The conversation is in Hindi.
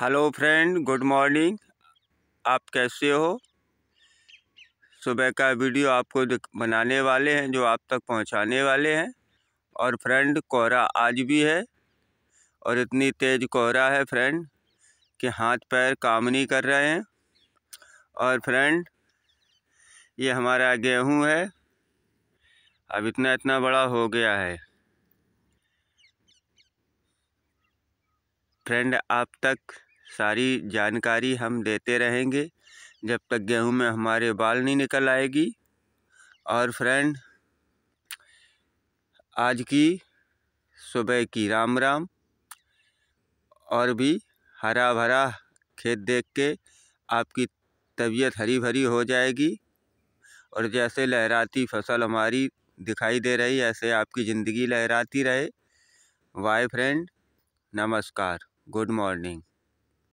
हेलो फ्रेंड गुड मॉर्निंग आप कैसे हो सुबह का वीडियो आपको बनाने वाले हैं जो आप तक पहुंचाने वाले हैं और फ्रेंड कोहरा आज भी है और इतनी तेज़ कोहरा है फ्रेंड कि हाथ पैर काम नहीं कर रहे हैं और फ्रेंड ये हमारा गेहूं है अब इतना इतना बड़ा हो गया है फ्रेंड आप तक सारी जानकारी हम देते रहेंगे जब तक गेहूं में हमारे बाल नहीं निकल आएगी और फ्रेंड आज की सुबह की राम राम और भी हरा भरा खेत देख के आपकी तबीयत हरी भरी हो जाएगी और जैसे लहराती फसल हमारी दिखाई दे रही ऐसे आपकी ज़िंदगी लहराती रहे वाई फ्रेंड नमस्कार गुड मॉर्निंग